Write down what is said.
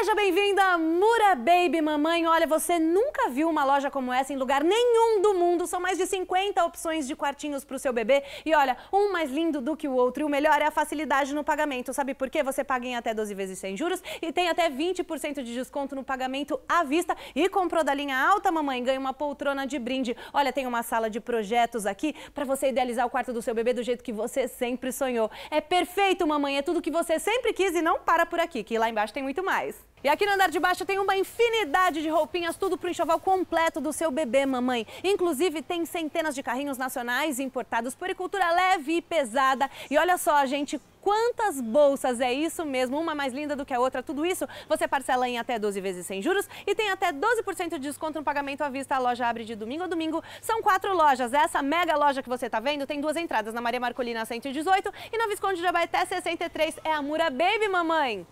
Seja bem-vinda, Mura Baby Mamãe. Olha, você nunca viu uma loja como essa em lugar nenhum do mundo. São mais de 50 opções de quartinhos para o seu bebê. E olha, um mais lindo do que o outro. E o melhor é a facilidade no pagamento. Sabe por quê? Você paga em até 12 vezes sem juros e tem até 20% de desconto no pagamento à vista. E comprou da linha alta, mamãe, ganha uma poltrona de brinde. Olha, tem uma sala de projetos aqui para você idealizar o quarto do seu bebê do jeito que você sempre sonhou. É perfeito, mamãe. É tudo que você sempre quis e não para por aqui, que lá embaixo tem muito mais. E aqui no andar de baixo tem uma infinidade de roupinhas, tudo para o enxoval completo do seu bebê, mamãe. Inclusive, tem centenas de carrinhos nacionais importados, poricultura leve e pesada. E olha só, gente, quantas bolsas, é isso mesmo, uma mais linda do que a outra. Tudo isso você parcela em até 12 vezes sem juros e tem até 12% de desconto no pagamento à vista. A loja abre de domingo a domingo. São quatro lojas. Essa mega loja que você está vendo tem duas entradas, na Maria Marcolina 118 e na Visconde de Abaeté 63. É a Mura Baby, mamãe.